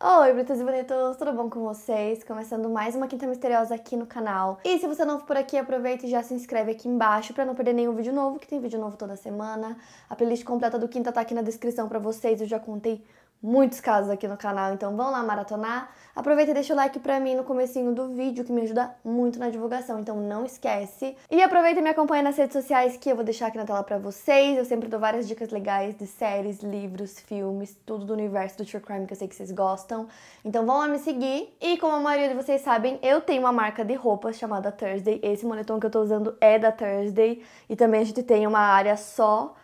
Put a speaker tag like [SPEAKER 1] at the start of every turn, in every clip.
[SPEAKER 1] Oi, brutas e Bonitos, tudo bom com vocês? Começando mais uma Quinta Misteriosa aqui no canal. E se você é novo por aqui, aproveita e já se inscreve aqui embaixo para não perder nenhum vídeo novo, que tem vídeo novo toda semana. A playlist completa do Quinta tá aqui na descrição para vocês, eu já contei muitos casos aqui no canal, então vão lá maratonar. Aproveita e deixa o like pra mim no comecinho do vídeo, que me ajuda muito na divulgação, então não esquece. E aproveita e me acompanha nas redes sociais, que eu vou deixar aqui na tela pra vocês. Eu sempre dou várias dicas legais de séries, livros, filmes, tudo do universo do True Crime que eu sei que vocês gostam. Então vão lá me seguir. E como a maioria de vocês sabem, eu tenho uma marca de roupas chamada Thursday. Esse moletom que eu tô usando é da Thursday. E também a gente tem uma área só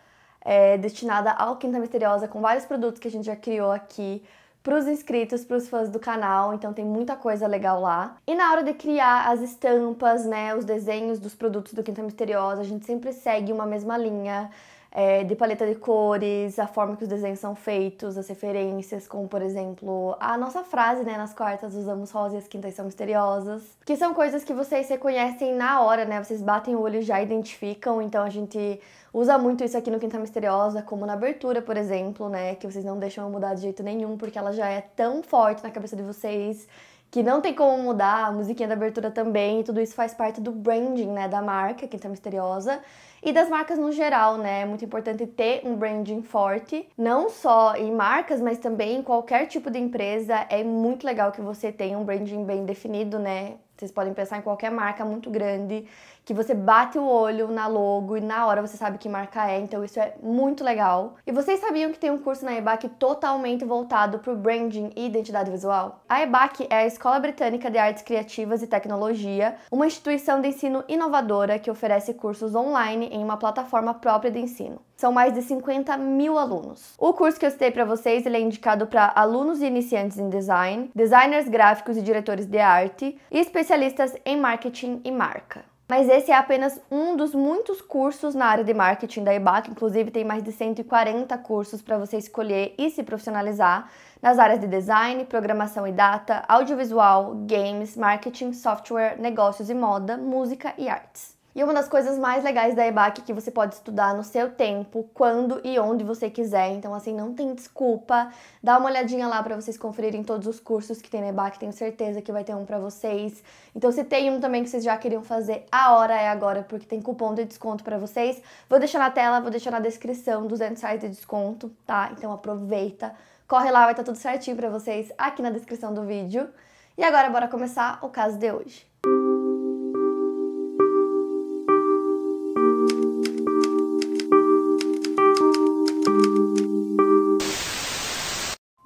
[SPEAKER 1] é, destinada ao Quinta Misteriosa, com vários produtos que a gente já criou aqui para os inscritos, para os fãs do canal, então tem muita coisa legal lá. E na hora de criar as estampas, né, os desenhos dos produtos do Quinta Misteriosa, a gente sempre segue uma mesma linha é, de paleta de cores, a forma que os desenhos são feitos, as referências, como por exemplo a nossa frase, né, nas quartas usamos rosas, e as quintas são misteriosas, que são coisas que vocês reconhecem na hora, né, vocês batem o olho e já identificam, então a gente usa muito isso aqui no Quinta Misteriosa, como na abertura, por exemplo, né? Que vocês não deixam eu mudar de jeito nenhum, porque ela já é tão forte na cabeça de vocês que não tem como mudar, a musiquinha da abertura também, tudo isso faz parte do branding, né, da marca Quinta Misteriosa e das marcas no geral, né? É muito importante ter um branding forte, não só em marcas, mas também em qualquer tipo de empresa. É muito legal que você tenha um branding bem definido, né? Vocês podem pensar em qualquer marca muito grande que você bate o olho na logo e na hora você sabe que marca é, então isso é muito legal. E vocês sabiam que tem um curso na EBAC totalmente voltado para o branding e identidade visual? A EBAC é a Escola Britânica de Artes Criativas e Tecnologia, uma instituição de ensino inovadora que oferece cursos online em uma plataforma própria de ensino. São mais de 50 mil alunos. O curso que eu citei para vocês ele é indicado para alunos e iniciantes em design, designers gráficos e diretores de arte e especialistas em marketing e marca. Mas esse é apenas um dos muitos cursos na área de marketing da EBAC, inclusive tem mais de 140 cursos para você escolher e se profissionalizar nas áreas de design, programação e data, audiovisual, games, marketing, software, negócios e moda, música e artes. E uma das coisas mais legais da EBAC é que você pode estudar no seu tempo, quando e onde você quiser. Então, assim, não tem desculpa. Dá uma olhadinha lá para vocês conferirem todos os cursos que tem na EBAC. Tenho certeza que vai ter um para vocês. Então, se tem um também que vocês já queriam fazer, a hora é agora, porque tem cupom de desconto para vocês. Vou deixar na tela, vou deixar na descrição 200 reais de desconto, tá? Então, aproveita. Corre lá, vai estar tá tudo certinho para vocês aqui na descrição do vídeo. E agora, bora começar o caso de hoje. Música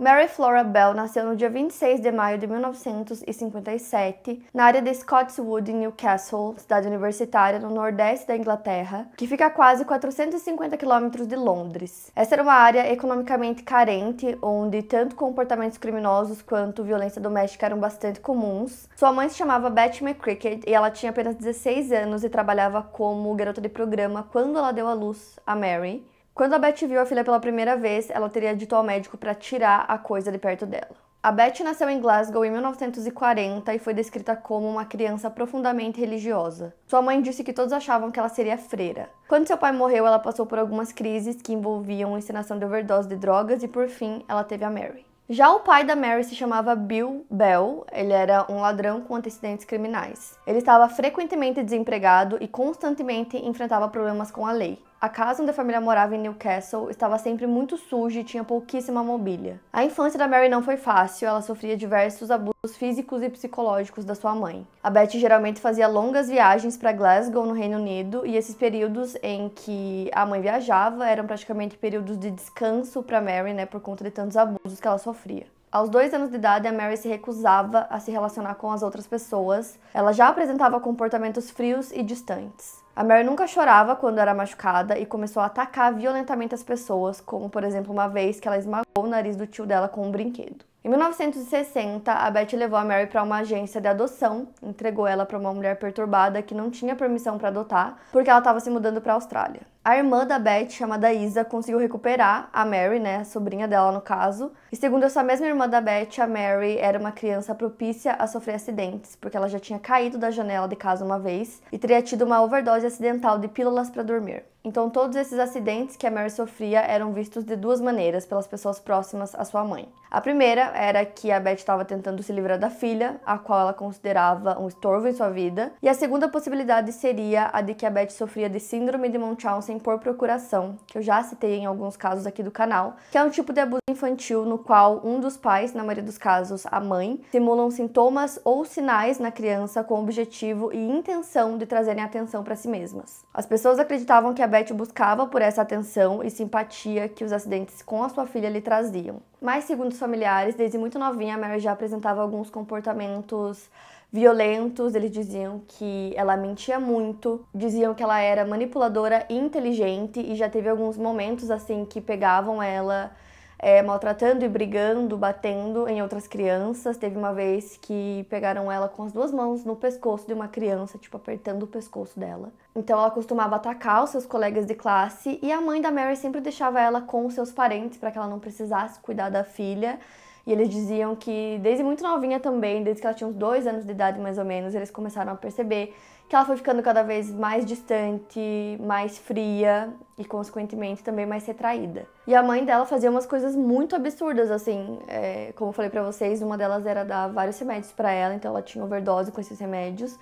[SPEAKER 1] Mary Flora Bell nasceu no dia 26 de maio de 1957, na área de Scotswood, em Newcastle, cidade universitária no nordeste da Inglaterra, que fica a quase 450 quilômetros de Londres. Essa era uma área economicamente carente, onde tanto comportamentos criminosos quanto violência doméstica eram bastante comuns. Sua mãe se chamava Betty McCricket e ela tinha apenas 16 anos e trabalhava como garota de programa quando ela deu à luz a Mary. Quando a Beth viu a filha pela primeira vez, ela teria dito ao médico para tirar a coisa de perto dela. A Beth nasceu em Glasgow em 1940 e foi descrita como uma criança profundamente religiosa. Sua mãe disse que todos achavam que ela seria freira. Quando seu pai morreu, ela passou por algumas crises que envolviam encenação de overdose de drogas e, por fim, ela teve a Mary. Já o pai da Mary se chamava Bill Bell, ele era um ladrão com antecedentes criminais. Ele estava frequentemente desempregado e constantemente enfrentava problemas com a lei. A casa onde a família morava em Newcastle estava sempre muito suja e tinha pouquíssima mobília. A infância da Mary não foi fácil, ela sofria diversos abusos físicos e psicológicos da sua mãe. A Betty geralmente fazia longas viagens para Glasgow, no Reino Unido, e esses períodos em que a mãe viajava eram praticamente períodos de descanso para Mary, né, por conta de tantos abusos que ela sofria. Aos dois anos de idade, a Mary se recusava a se relacionar com as outras pessoas. Ela já apresentava comportamentos frios e distantes. A Mary nunca chorava quando era machucada e começou a atacar violentamente as pessoas, como por exemplo uma vez que ela esmagou o nariz do tio dela com um brinquedo. Em 1960, a Betty levou a Mary para uma agência de adoção, entregou ela para uma mulher perturbada que não tinha permissão para adotar, porque ela estava se mudando para a Austrália. A irmã da Betty, chamada Isa, conseguiu recuperar a Mary, né, a sobrinha dela no caso. E segundo essa mesma irmã da Betty, a Mary era uma criança propícia a sofrer acidentes, porque ela já tinha caído da janela de casa uma vez e teria tido uma overdose acidental de pílulas para dormir. Então, todos esses acidentes que a Mary sofria eram vistos de duas maneiras pelas pessoas próximas à sua mãe. A primeira era que a Beth estava tentando se livrar da filha, a qual ela considerava um estorvo em sua vida, e a segunda possibilidade seria a de que a Beth sofria de síndrome de Munchausen por procuração, que eu já citei em alguns casos aqui do canal, que é um tipo de abuso infantil no qual um dos pais, na maioria dos casos a mãe, simulam sintomas ou sinais na criança com o objetivo e intenção de trazerem atenção para si mesmas. As pessoas acreditavam que a Beth buscava por essa atenção e simpatia que os acidentes com a sua filha lhe traziam. Mas, segundo os familiares, desde muito novinha, a Mary já apresentava alguns comportamentos violentos. Eles diziam que ela mentia muito, diziam que ela era manipuladora e inteligente, e já teve alguns momentos assim que pegavam ela é, maltratando e brigando, batendo em outras crianças. Teve uma vez que pegaram ela com as duas mãos no pescoço de uma criança, tipo, apertando o pescoço dela. Então ela costumava atacar os seus colegas de classe e a mãe da Mary sempre deixava ela com os seus parentes para que ela não precisasse cuidar da filha. E eles diziam que desde muito novinha também, desde que ela tinha uns dois anos de idade mais ou menos, eles começaram a perceber que ela foi ficando cada vez mais distante, mais fria e, consequentemente, também mais retraída. E a mãe dela fazia umas coisas muito absurdas, assim, é, como eu falei para vocês, uma delas era dar vários remédios para ela, então ela tinha overdose com esses remédios.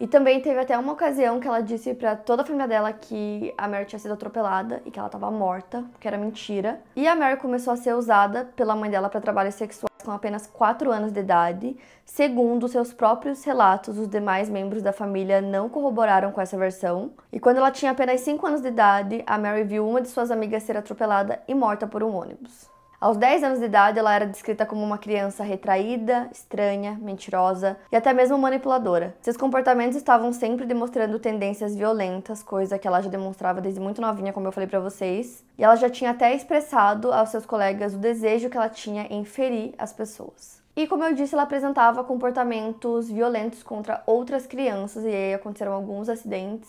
[SPEAKER 1] E também teve até uma ocasião que ela disse para toda a família dela que a Mary tinha sido atropelada e que ela estava morta, que era mentira. E a Mary começou a ser usada pela mãe dela para trabalho sexual com apenas 4 anos de idade. Segundo seus próprios relatos, os demais membros da família não corroboraram com essa versão. E quando ela tinha apenas 5 anos de idade, a Mary viu uma de suas amigas ser atropelada e morta por um ônibus. Aos 10 anos de idade, ela era descrita como uma criança retraída, estranha, mentirosa e até mesmo manipuladora. Seus comportamentos estavam sempre demonstrando tendências violentas, coisa que ela já demonstrava desde muito novinha, como eu falei para vocês, e ela já tinha até expressado aos seus colegas o desejo que ela tinha em ferir as pessoas. E como eu disse, ela apresentava comportamentos violentos contra outras crianças e aí aconteceram alguns acidentes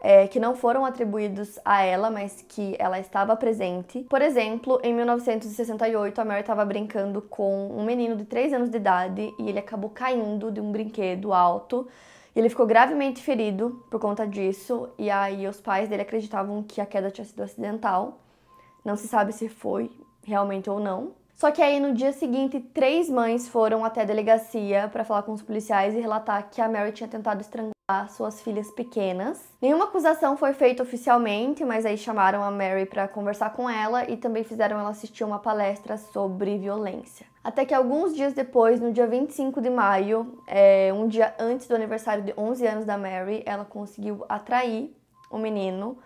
[SPEAKER 1] é, que não foram atribuídos a ela, mas que ela estava presente. Por exemplo, em 1968, a Mary estava brincando com um menino de 3 anos de idade e ele acabou caindo de um brinquedo alto. Ele ficou gravemente ferido por conta disso, e aí os pais dele acreditavam que a queda tinha sido acidental. Não se sabe se foi realmente ou não. Só que aí no dia seguinte, três mães foram até a delegacia para falar com os policiais e relatar que a Mary tinha tentado estrangular suas filhas pequenas. Nenhuma acusação foi feita oficialmente, mas aí chamaram a Mary para conversar com ela e também fizeram ela assistir uma palestra sobre violência. Até que alguns dias depois, no dia 25 de maio, é, um dia antes do aniversário de 11 anos da Mary, ela conseguiu atrair o menino,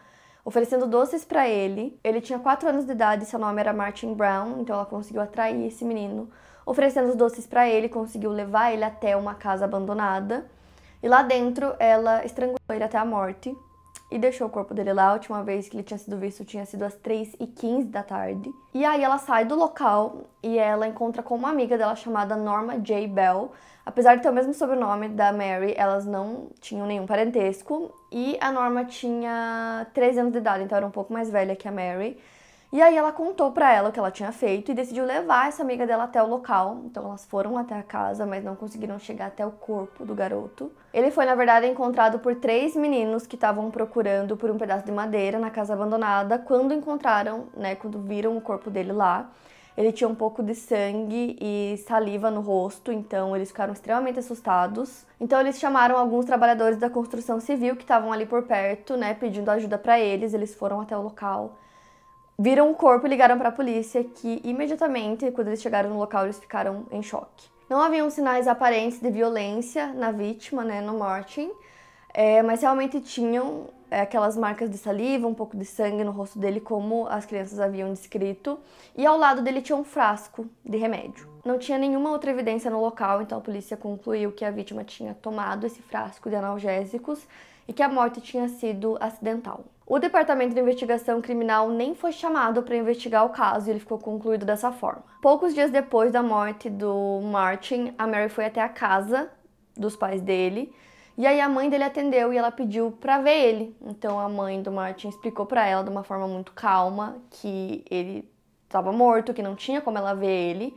[SPEAKER 1] oferecendo doces para ele. Ele tinha 4 anos de idade, seu nome era Martin Brown, então ela conseguiu atrair esse menino, oferecendo os doces para ele, conseguiu levar ele até uma casa abandonada. E lá dentro, ela estrangulou ele até a morte e deixou o corpo dele lá. A última vez que ele tinha sido visto tinha sido às 3h15 da tarde. E aí ela sai do local e ela encontra com uma amiga dela chamada Norma J. Bell. Apesar de ter o mesmo sobrenome da Mary, elas não tinham nenhum parentesco. E a Norma tinha 13 anos de idade, então era um pouco mais velha que a Mary. E aí ela contou para ela o que ela tinha feito e decidiu levar essa amiga dela até o local. Então elas foram até a casa, mas não conseguiram chegar até o corpo do garoto. Ele foi, na verdade, encontrado por três meninos que estavam procurando por um pedaço de madeira na casa abandonada. Quando encontraram, né, quando viram o corpo dele lá, ele tinha um pouco de sangue e saliva no rosto, então eles ficaram extremamente assustados. Então eles chamaram alguns trabalhadores da construção civil que estavam ali por perto, né, pedindo ajuda para eles. Eles foram até o local Viram o corpo e ligaram para a polícia, que imediatamente, quando eles chegaram no local, eles ficaram em choque. Não haviam sinais aparentes de violência na vítima, né, no Martin, é, mas realmente tinham é, aquelas marcas de saliva, um pouco de sangue no rosto dele, como as crianças haviam descrito, e ao lado dele tinha um frasco de remédio. Não tinha nenhuma outra evidência no local, então a polícia concluiu que a vítima tinha tomado esse frasco de analgésicos e que a morte tinha sido acidental. O Departamento de Investigação Criminal nem foi chamado para investigar o caso e ele ficou concluído dessa forma. Poucos dias depois da morte do Martin, a Mary foi até a casa dos pais dele e aí a mãe dele atendeu e ela pediu para ver ele. Então a mãe do Martin explicou para ela de uma forma muito calma que ele estava morto, que não tinha como ela ver ele.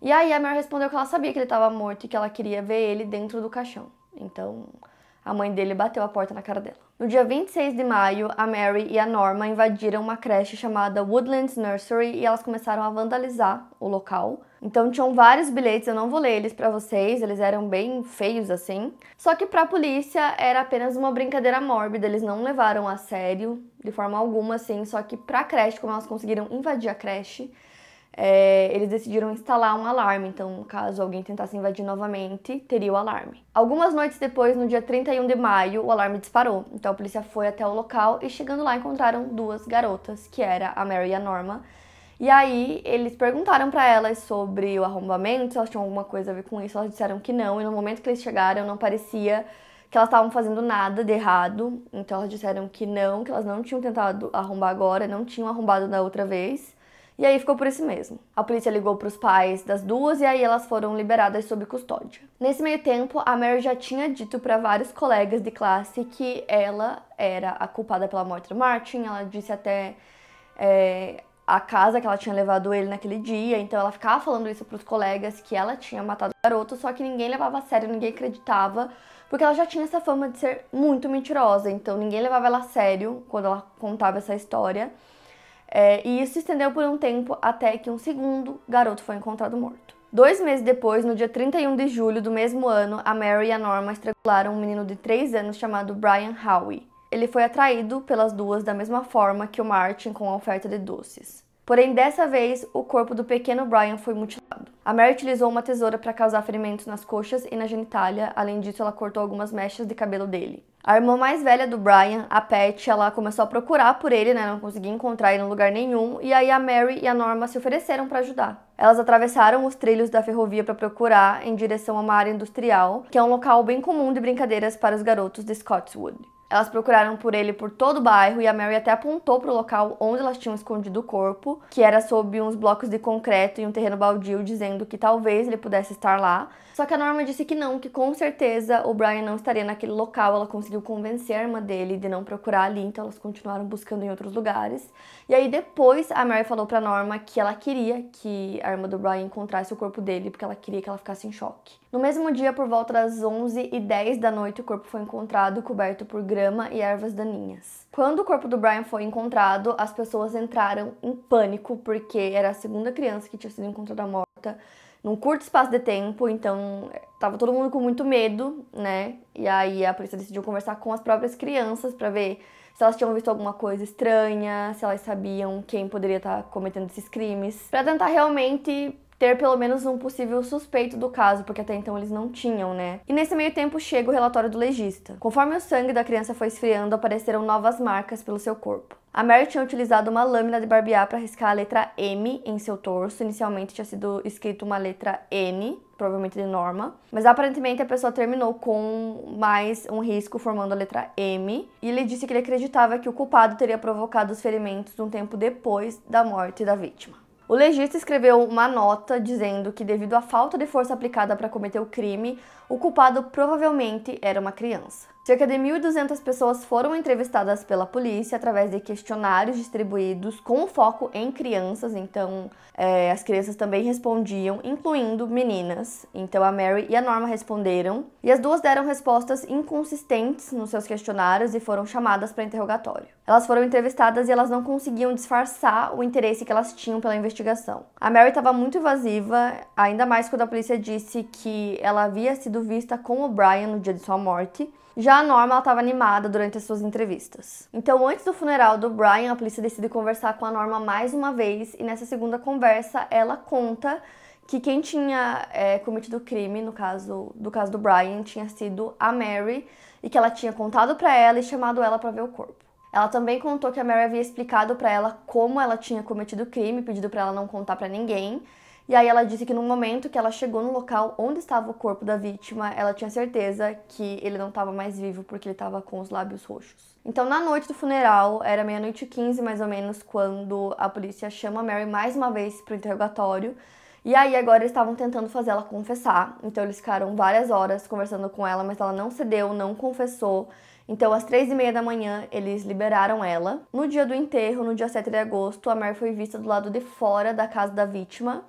[SPEAKER 1] E aí a Mary respondeu que ela sabia que ele estava morto e que ela queria ver ele dentro do caixão. Então a mãe dele bateu a porta na cara dela. No dia 26 de maio, a Mary e a Norma invadiram uma creche chamada Woodlands Nursery e elas começaram a vandalizar o local. Então tinham vários bilhetes, eu não vou ler eles para vocês, eles eram bem feios assim. Só que para a polícia era apenas uma brincadeira mórbida, eles não levaram a sério de forma alguma assim, só que para a creche, como elas conseguiram invadir a creche, é, eles decidiram instalar um alarme, então caso alguém tentasse invadir novamente, teria o alarme. Algumas noites depois, no dia 31 de maio, o alarme disparou, então a polícia foi até o local e chegando lá encontraram duas garotas, que era a Mary e a Norma. E aí eles perguntaram para elas sobre o arrombamento, se elas tinham alguma coisa a ver com isso, elas disseram que não, e no momento que eles chegaram não parecia que elas estavam fazendo nada de errado, então elas disseram que não, que elas não tinham tentado arrombar agora, não tinham arrombado da outra vez. E aí ficou por isso mesmo. A polícia ligou para os pais das duas e aí elas foram liberadas sob custódia. Nesse meio tempo, a Mary já tinha dito para vários colegas de classe que ela era a culpada pela morte do Martin. Ela disse até é, a casa que ela tinha levado ele naquele dia. Então ela ficava falando isso para os colegas que ela tinha matado o garoto, só que ninguém levava a sério, ninguém acreditava. Porque ela já tinha essa fama de ser muito mentirosa, então ninguém levava ela a sério quando ela contava essa história. É, e isso se estendeu por um tempo até que um segundo garoto foi encontrado morto. Dois meses depois, no dia 31 de julho do mesmo ano, a Mary e a Norma estrangularam um menino de 3 anos chamado Brian Howie. Ele foi atraído pelas duas da mesma forma que o Martin com a oferta de doces. Porém, dessa vez, o corpo do pequeno Brian foi mutilado. A Mary utilizou uma tesoura para causar ferimentos nas coxas e na genitália, além disso, ela cortou algumas mechas de cabelo dele. A irmã mais velha do Brian, a Pat, ela começou a procurar por ele, né? Não conseguia encontrar ele em lugar nenhum, e aí a Mary e a Norma se ofereceram para ajudar. Elas atravessaram os trilhos da ferrovia para procurar em direção a uma área industrial, que é um local bem comum de brincadeiras para os garotos de Scottswood. Elas procuraram por ele por todo o bairro e a Mary até apontou para o local onde elas tinham escondido o corpo, que era sob uns blocos de concreto e um terreno baldio, dizendo que talvez ele pudesse estar lá, só que a Norma disse que não, que com certeza o Brian não estaria naquele local. Ela conseguiu convencer a irmã dele de não procurar ali, então elas continuaram buscando em outros lugares. E aí depois a Mary falou pra Norma que ela queria que a irmã do Brian encontrasse o corpo dele, porque ela queria que ela ficasse em choque. No mesmo dia, por volta das 11 e 10 da noite, o corpo foi encontrado coberto por grama e ervas daninhas. Quando o corpo do Brian foi encontrado, as pessoas entraram em pânico, porque era a segunda criança que tinha sido encontrada morta num curto espaço de tempo, então eh, tava todo mundo com muito medo, né? E aí a polícia decidiu conversar com as próprias crianças para ver se elas tinham visto alguma coisa estranha, se elas sabiam quem poderia estar tá cometendo esses crimes, para tentar realmente ter pelo menos um possível suspeito do caso, porque até então eles não tinham, né? E nesse meio tempo chega o relatório do legista. Conforme o sangue da criança foi esfriando, apareceram novas marcas pelo seu corpo. A Mary tinha utilizado uma lâmina de barbear para riscar a letra M em seu torso. Inicialmente tinha sido escrito uma letra N, provavelmente de Norma, mas aparentemente a pessoa terminou com mais um risco formando a letra M. E ele disse que ele acreditava que o culpado teria provocado os ferimentos um tempo depois da morte da vítima. O legista escreveu uma nota dizendo que, devido à falta de força aplicada para cometer o crime, o culpado provavelmente era uma criança. Cerca de 1.200 pessoas foram entrevistadas pela polícia através de questionários distribuídos com foco em crianças, então é, as crianças também respondiam, incluindo meninas. Então a Mary e a Norma responderam, e as duas deram respostas inconsistentes nos seus questionários e foram chamadas para interrogatório. Elas foram entrevistadas e elas não conseguiam disfarçar o interesse que elas tinham pela investigação. A Mary estava muito evasiva, ainda mais quando a polícia disse que ela havia sido vista com o Brian no dia de sua morte já a Norma estava animada durante as suas entrevistas. Então, antes do funeral do Brian, a polícia decide conversar com a Norma mais uma vez, e nessa segunda conversa ela conta que quem tinha é, cometido o crime, no caso do caso do Brian, tinha sido a Mary e que ela tinha contado para ela e chamado ela para ver o corpo. Ela também contou que a Mary havia explicado para ela como ela tinha cometido o crime, pedido para ela não contar para ninguém, e aí ela disse que no momento que ela chegou no local onde estava o corpo da vítima, ela tinha certeza que ele não estava mais vivo porque ele estava com os lábios roxos. Então, na noite do funeral, era meia-noite e 15 mais ou menos, quando a polícia chama Mary mais uma vez para o interrogatório. E aí agora eles estavam tentando fazer ela confessar. Então eles ficaram várias horas conversando com ela, mas ela não cedeu, não confessou. Então, às três e meia da manhã, eles liberaram ela. No dia do enterro, no dia 7 de agosto, a Mary foi vista do lado de fora da casa da vítima.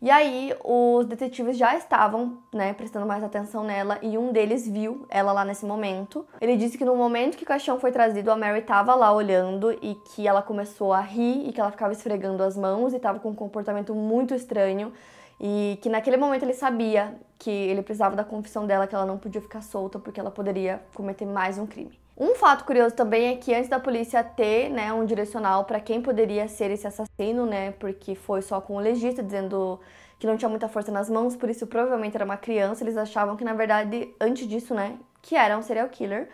[SPEAKER 1] E aí os detetives já estavam, né, prestando mais atenção nela e um deles viu ela lá nesse momento. Ele disse que no momento que o caixão foi trazido, a Mary estava lá olhando e que ela começou a rir e que ela ficava esfregando as mãos e estava com um comportamento muito estranho e que naquele momento ele sabia que ele precisava da confissão dela que ela não podia ficar solta porque ela poderia cometer mais um crime. Um fato curioso também é que antes da polícia ter né, um direcional para quem poderia ser esse assassino, né, porque foi só com o legista dizendo que não tinha muita força nas mãos, por isso provavelmente era uma criança, eles achavam que na verdade antes disso, né, que era um serial killer.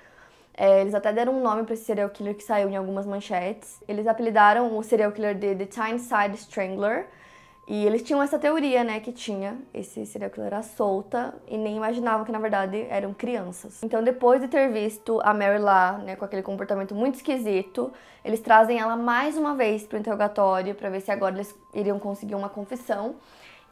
[SPEAKER 1] É, eles até deram um nome para esse serial killer que saiu em algumas manchetes. Eles apelidaram o serial killer de The Tyneside Strangler, e eles tinham essa teoria, né, que tinha esse serial killer solta e nem imaginavam que na verdade eram crianças. Então, depois de ter visto a Mary lá, né, com aquele comportamento muito esquisito, eles trazem ela mais uma vez para o interrogatório para ver se agora eles iriam conseguir uma confissão.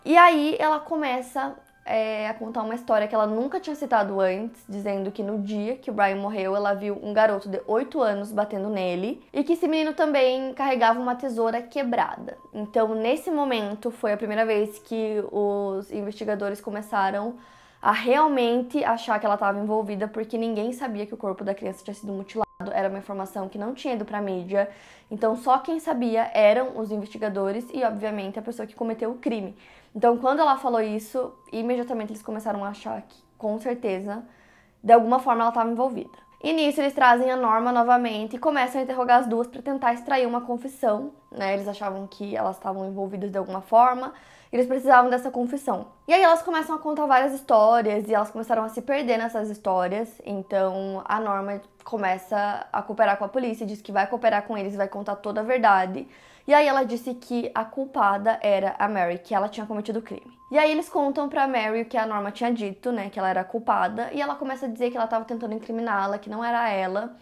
[SPEAKER 1] E aí ela começa é, a contar uma história que ela nunca tinha citado antes, dizendo que no dia que o Brian morreu, ela viu um garoto de 8 anos batendo nele e que esse menino também carregava uma tesoura quebrada. Então, nesse momento, foi a primeira vez que os investigadores começaram a realmente achar que ela estava envolvida, porque ninguém sabia que o corpo da criança tinha sido mutilado. Era uma informação que não tinha ido para a mídia, então só quem sabia eram os investigadores e, obviamente, a pessoa que cometeu o crime. Então, quando ela falou isso, imediatamente eles começaram a achar que, com certeza, de alguma forma ela estava envolvida. E nisso eles trazem a Norma novamente e começam a interrogar as duas para tentar extrair uma confissão, né? Eles achavam que elas estavam envolvidas de alguma forma, eles precisavam dessa confissão. E aí elas começam a contar várias histórias e elas começaram a se perder nessas histórias. Então a Norma começa a cooperar com a polícia, diz que vai cooperar com eles, vai contar toda a verdade. E aí ela disse que a culpada era a Mary, que ela tinha cometido o crime. E aí eles contam pra Mary o que a Norma tinha dito, né, que ela era culpada, e ela começa a dizer que ela estava tentando incriminá-la, que não era ela.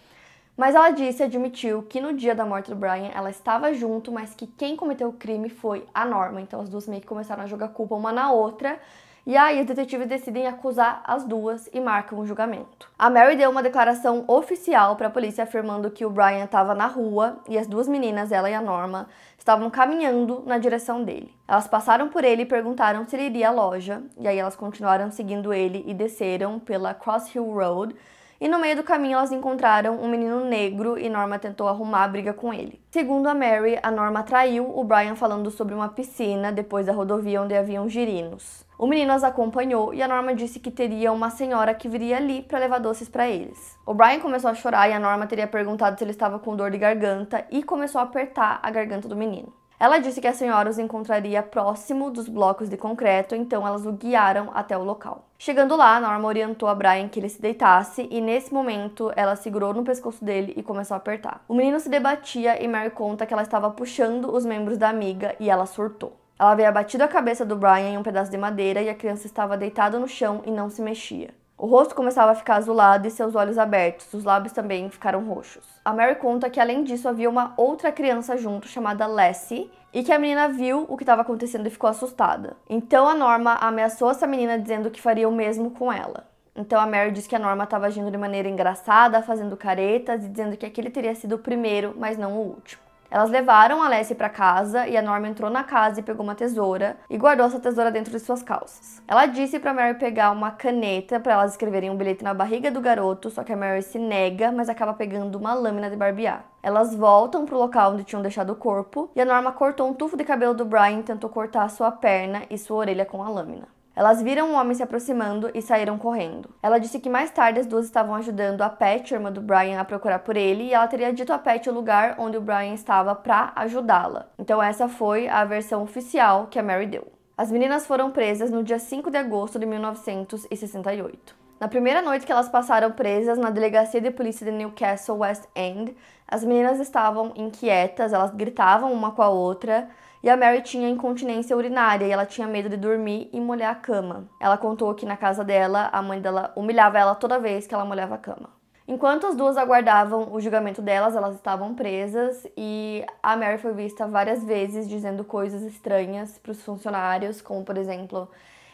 [SPEAKER 1] Mas ela disse e admitiu que no dia da morte do Brian ela estava junto, mas que quem cometeu o crime foi a Norma. Então as duas meio que começaram a jogar culpa uma na outra. E aí os detetives decidem acusar as duas e marcam o um julgamento. A Mary deu uma declaração oficial para a polícia afirmando que o Brian estava na rua e as duas meninas, ela e a Norma, estavam caminhando na direção dele. Elas passaram por ele e perguntaram se ele iria à loja, e aí elas continuaram seguindo ele e desceram pela Cross Hill Road e no meio do caminho elas encontraram um menino negro e Norma tentou arrumar a briga com ele. Segundo a Mary, a Norma traiu o Brian falando sobre uma piscina depois da rodovia onde haviam girinos. O menino as acompanhou e a Norma disse que teria uma senhora que viria ali para levar doces para eles. O Brian começou a chorar e a Norma teria perguntado se ele estava com dor de garganta e começou a apertar a garganta do menino. Ela disse que a senhora os encontraria próximo dos blocos de concreto, então elas o guiaram até o local. Chegando lá, Norma orientou a Brian que ele se deitasse e nesse momento ela segurou no pescoço dele e começou a apertar. O menino se debatia e Mary conta que ela estava puxando os membros da amiga e ela surtou. Ela havia batido a cabeça do Brian em um pedaço de madeira e a criança estava deitada no chão e não se mexia. O rosto começava a ficar azulado e seus olhos abertos, os lábios também ficaram roxos. A Mary conta que além disso havia uma outra criança junto chamada Lassie e que a menina viu o que estava acontecendo e ficou assustada. Então a Norma ameaçou essa menina dizendo que faria o mesmo com ela. Então a Mary diz que a Norma estava agindo de maneira engraçada, fazendo caretas e dizendo que aquele teria sido o primeiro, mas não o último. Elas levaram a Lessie para casa e a Norma entrou na casa e pegou uma tesoura e guardou essa tesoura dentro de suas calças. Ela disse para Mary pegar uma caneta para elas escreverem um bilhete na barriga do garoto, só que a Mary se nega, mas acaba pegando uma lâmina de barbear. Elas voltam pro local onde tinham deixado o corpo e a Norma cortou um tufo de cabelo do Brian e tentou cortar sua perna e sua orelha com a lâmina. Elas viram um homem se aproximando e saíram correndo. Ela disse que mais tarde as duas estavam ajudando a Pat, irmã do Brian, a procurar por ele e ela teria dito a Pat o lugar onde o Brian estava para ajudá-la. Então essa foi a versão oficial que a Mary deu. As meninas foram presas no dia 5 de agosto de 1968. Na primeira noite que elas passaram presas na delegacia de polícia de Newcastle West End, as meninas estavam inquietas, elas gritavam uma com a outra, e a Mary tinha incontinência urinária e ela tinha medo de dormir e molhar a cama. Ela contou que na casa dela, a mãe dela humilhava ela toda vez que ela molhava a cama. Enquanto as duas aguardavam o julgamento delas, elas estavam presas e a Mary foi vista várias vezes dizendo coisas estranhas para os funcionários, como por exemplo,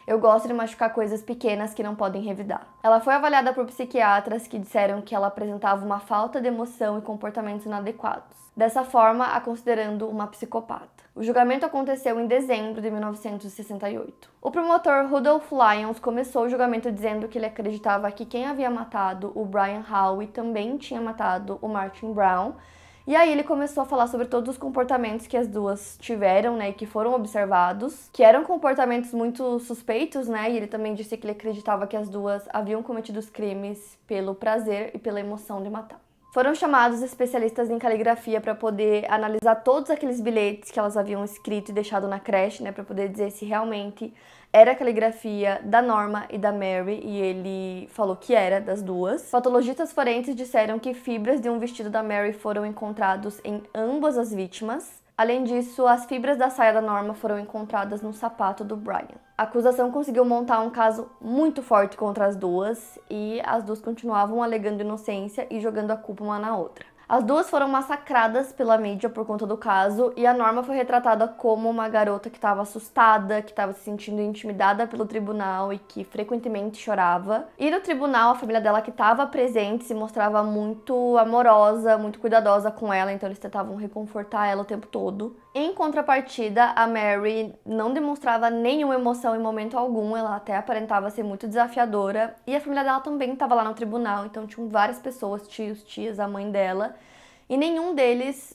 [SPEAKER 1] eu gosto de machucar coisas pequenas que não podem revidar. Ela foi avaliada por psiquiatras que disseram que ela apresentava uma falta de emoção e comportamentos inadequados, dessa forma a considerando uma psicopata. O julgamento aconteceu em dezembro de 1968. O promotor Rudolph Lyons começou o julgamento dizendo que ele acreditava que quem havia matado o Brian Howe também tinha matado o Martin Brown e aí ele começou a falar sobre todos os comportamentos que as duas tiveram, né, e que foram observados, que eram comportamentos muito suspeitos, né? E ele também disse que ele acreditava que as duas haviam cometido os crimes pelo prazer e pela emoção de matar. Foram chamados especialistas em caligrafia para poder analisar todos aqueles bilhetes que elas haviam escrito e deixado na creche, né, para poder dizer se realmente era a caligrafia da Norma e da Mary, e ele falou que era das duas. Patologistas forenses disseram que fibras de um vestido da Mary foram encontrados em ambas as vítimas. Além disso, as fibras da saia da Norma foram encontradas no sapato do Brian. A acusação conseguiu montar um caso muito forte contra as duas e as duas continuavam alegando inocência e jogando a culpa uma na outra. As duas foram massacradas pela mídia por conta do caso e a Norma foi retratada como uma garota que estava assustada, que estava se sentindo intimidada pelo tribunal e que frequentemente chorava. E no tribunal, a família dela que estava presente se mostrava muito amorosa, muito cuidadosa com ela, então eles tentavam reconfortar ela o tempo todo. Em contrapartida, a Mary não demonstrava nenhuma emoção em momento algum, ela até aparentava ser muito desafiadora, e a família dela também estava lá no tribunal, então tinham várias pessoas, tios, tias, a mãe dela, e nenhum deles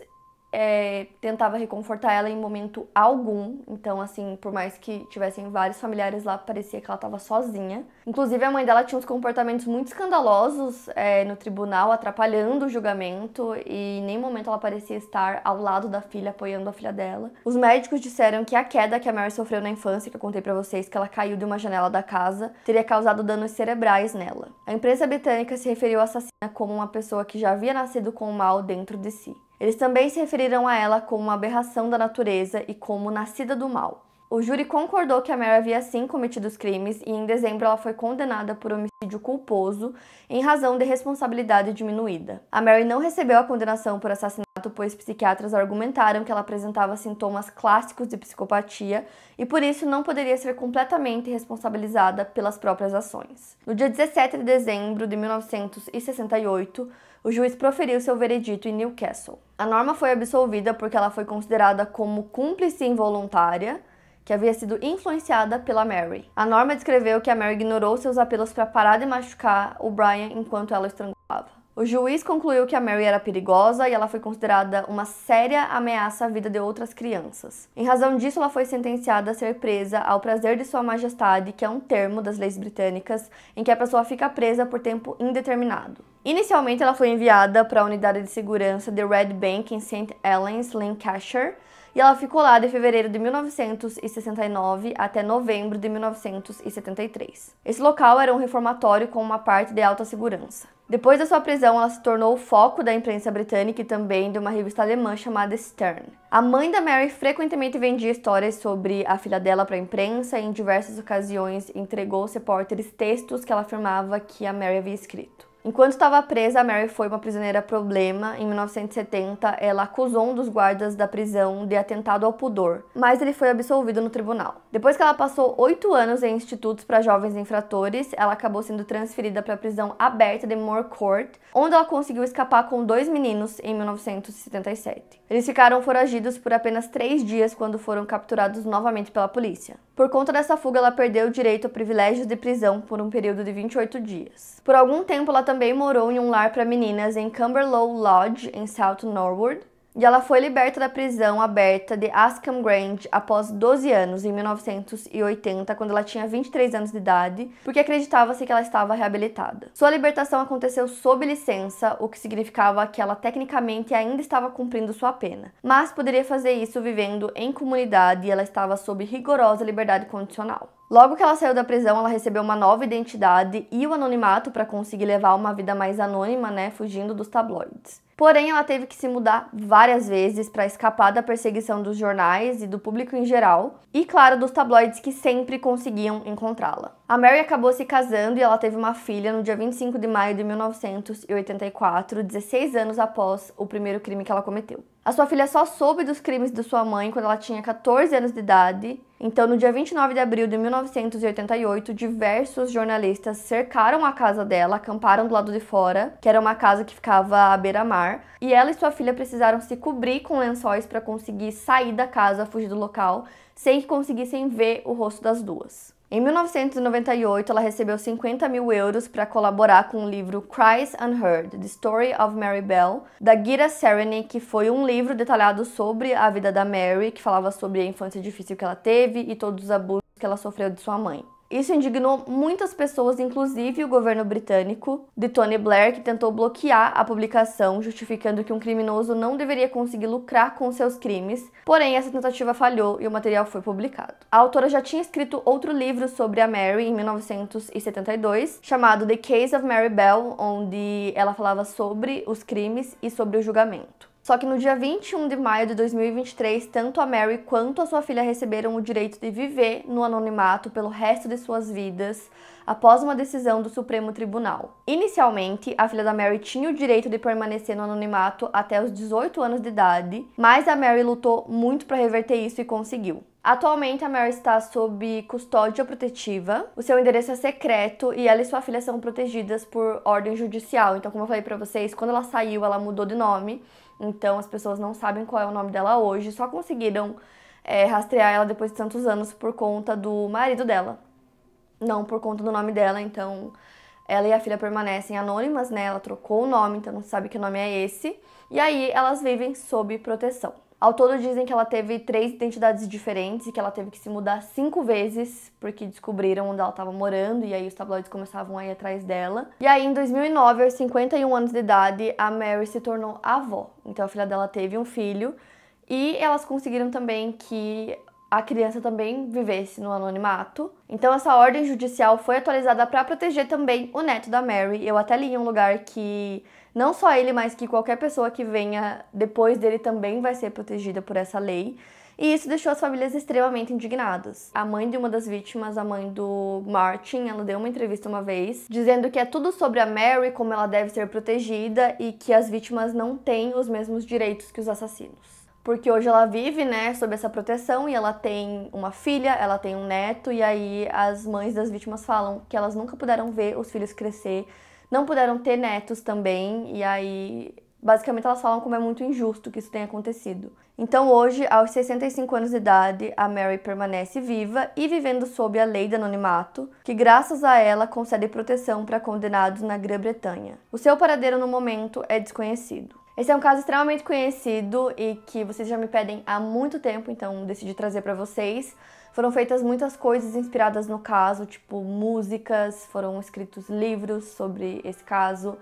[SPEAKER 1] é, tentava reconfortar ela em momento algum. Então, assim, por mais que tivessem vários familiares lá, parecia que ela estava sozinha. Inclusive, a mãe dela tinha uns comportamentos muito escandalosos é, no tribunal, atrapalhando o julgamento, e em nenhum momento ela parecia estar ao lado da filha, apoiando a filha dela. Os médicos disseram que a queda que a Mary sofreu na infância, que eu contei para vocês, que ela caiu de uma janela da casa, teria causado danos cerebrais nela. A imprensa britânica se referiu à assassina como uma pessoa que já havia nascido com o mal dentro de si. Eles também se referiram a ela como uma aberração da natureza e como nascida do mal. O júri concordou que a Mary havia sim cometido os crimes e em dezembro ela foi condenada por homicídio culposo em razão de responsabilidade diminuída. A Mary não recebeu a condenação por assassinato, pois psiquiatras argumentaram que ela apresentava sintomas clássicos de psicopatia e por isso não poderia ser completamente responsabilizada pelas próprias ações. No dia 17 de dezembro de 1968, o juiz proferiu seu veredito em Newcastle. A norma foi absolvida porque ela foi considerada como cúmplice involuntária que havia sido influenciada pela Mary. A norma descreveu que a Mary ignorou seus apelos para parar de machucar o Brian enquanto ela estrangulava. O juiz concluiu que a Mary era perigosa e ela foi considerada uma séria ameaça à vida de outras crianças. Em razão disso, ela foi sentenciada a ser presa ao prazer de Sua Majestade, que é um termo das leis britânicas em que a pessoa fica presa por tempo indeterminado. Inicialmente, ela foi enviada para a unidade de segurança de Red Bank em St. Helens, Lancashire, e ela ficou lá de fevereiro de 1969 até novembro de 1973. Esse local era um reformatório com uma parte de alta segurança. Depois da sua prisão, ela se tornou o foco da imprensa britânica e também de uma revista alemã chamada Stern. A mãe da Mary frequentemente vendia histórias sobre a filha dela para a imprensa e, em diversas ocasiões, entregou aos repórteres textos que ela afirmava que a Mary havia escrito. Enquanto estava presa, Mary foi uma prisioneira problema. Em 1970, ela acusou um dos guardas da prisão de atentado ao pudor, mas ele foi absolvido no tribunal. Depois que ela passou oito anos em institutos para jovens infratores, ela acabou sendo transferida para a prisão aberta de Moore Court, onde ela conseguiu escapar com dois meninos em 1977. Eles ficaram foragidos por apenas três dias quando foram capturados novamente pela polícia. Por conta dessa fuga, ela perdeu o direito a privilégios de prisão por um período de 28 dias. Por algum tempo, ela também morou em um lar para meninas em Cumberlow Lodge, em South Norwood, e ela foi liberta da prisão aberta de Askham Grange após 12 anos, em 1980, quando ela tinha 23 anos de idade, porque acreditava-se que ela estava reabilitada. Sua libertação aconteceu sob licença, o que significava que ela tecnicamente ainda estava cumprindo sua pena, mas poderia fazer isso vivendo em comunidade e ela estava sob rigorosa liberdade condicional. Logo que ela saiu da prisão, ela recebeu uma nova identidade e o anonimato para conseguir levar uma vida mais anônima, né, fugindo dos tabloides. Porém, ela teve que se mudar várias vezes para escapar da perseguição dos jornais e do público em geral, e claro, dos tabloides que sempre conseguiam encontrá-la. A Mary acabou se casando e ela teve uma filha no dia 25 de maio de 1984, 16 anos após o primeiro crime que ela cometeu. A sua filha só soube dos crimes de sua mãe quando ela tinha 14 anos de idade. Então, no dia 29 de abril de 1988, diversos jornalistas cercaram a casa dela, acamparam do lado de fora, que era uma casa que ficava à beira-mar, e ela e sua filha precisaram se cobrir com lençóis para conseguir sair da casa, fugir do local, sem que conseguissem ver o rosto das duas. Em 1998, ela recebeu 50 mil euros para colaborar com o livro Cries Unheard, The Story of Mary Bell, da Gira Sereny, que foi um livro detalhado sobre a vida da Mary, que falava sobre a infância difícil que ela teve e todos os abusos que ela sofreu de sua mãe. Isso indignou muitas pessoas, inclusive o governo britânico de Tony Blair, que tentou bloquear a publicação, justificando que um criminoso não deveria conseguir lucrar com seus crimes. Porém, essa tentativa falhou e o material foi publicado. A autora já tinha escrito outro livro sobre a Mary em 1972, chamado The Case of Mary Bell, onde ela falava sobre os crimes e sobre o julgamento. Só que no dia 21 de maio de 2023, tanto a Mary quanto a sua filha receberam o direito de viver no anonimato pelo resto de suas vidas, após uma decisão do Supremo Tribunal. Inicialmente, a filha da Mary tinha o direito de permanecer no anonimato até os 18 anos de idade, mas a Mary lutou muito para reverter isso e conseguiu. Atualmente, a Mary está sob custódia protetiva, o seu endereço é secreto e ela e sua filha são protegidas por ordem judicial. Então, como eu falei para vocês, quando ela saiu, ela mudou de nome, então as pessoas não sabem qual é o nome dela hoje, só conseguiram é, rastrear ela depois de tantos anos por conta do marido dela não por conta do nome dela, então ela e a filha permanecem anônimas, né? Ela trocou o nome, então não sabe que nome é esse. E aí elas vivem sob proteção. Ao todo dizem que ela teve três identidades diferentes e que ela teve que se mudar cinco vezes porque descobriram onde ela estava morando e aí os tabloides começavam a ir atrás dela. E aí em 2009, aos 51 anos de idade, a Mary se tornou avó. Então a filha dela teve um filho e elas conseguiram também que a criança também vivesse no anonimato. Então essa ordem judicial foi atualizada para proteger também o neto da Mary. Eu até li em um lugar que não só ele, mas que qualquer pessoa que venha depois dele também vai ser protegida por essa lei. E isso deixou as famílias extremamente indignadas. A mãe de uma das vítimas, a mãe do Martin, ela deu uma entrevista uma vez, dizendo que é tudo sobre a Mary, como ela deve ser protegida e que as vítimas não têm os mesmos direitos que os assassinos porque hoje ela vive, né, sob essa proteção e ela tem uma filha, ela tem um neto e aí as mães das vítimas falam que elas nunca puderam ver os filhos crescer, não puderam ter netos também e aí basicamente elas falam como é muito injusto que isso tenha acontecido. Então hoje, aos 65 anos de idade, a Mary permanece viva e vivendo sob a lei do anonimato, que graças a ela concede proteção para condenados na Grã-Bretanha. O seu paradeiro no momento é desconhecido. Esse é um caso extremamente conhecido e que vocês já me pedem há muito tempo, então decidi trazer para vocês. Foram feitas muitas coisas inspiradas no caso, tipo músicas, foram escritos livros sobre esse caso.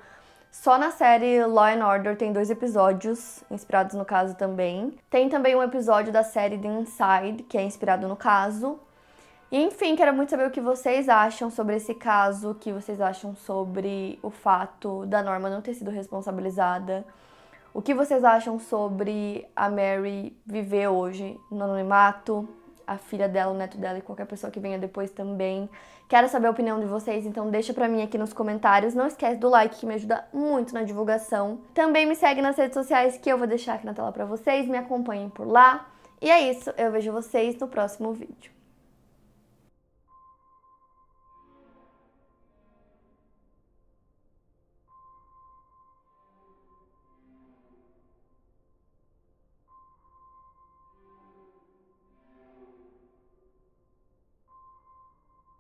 [SPEAKER 1] Só na série Law and Order tem dois episódios inspirados no caso também. Tem também um episódio da série The Inside, que é inspirado no caso. E, enfim, quero muito saber o que vocês acham sobre esse caso, o que vocês acham sobre o fato da Norma não ter sido responsabilizada o que vocês acham sobre a Mary viver hoje no anonimato? A filha dela, o neto dela e qualquer pessoa que venha depois também. Quero saber a opinião de vocês, então deixa pra mim aqui nos comentários. Não esquece do like que me ajuda muito na divulgação. Também me segue nas redes sociais que eu vou deixar aqui na tela pra vocês. Me acompanhem por lá. E é isso, eu vejo vocês no próximo vídeo.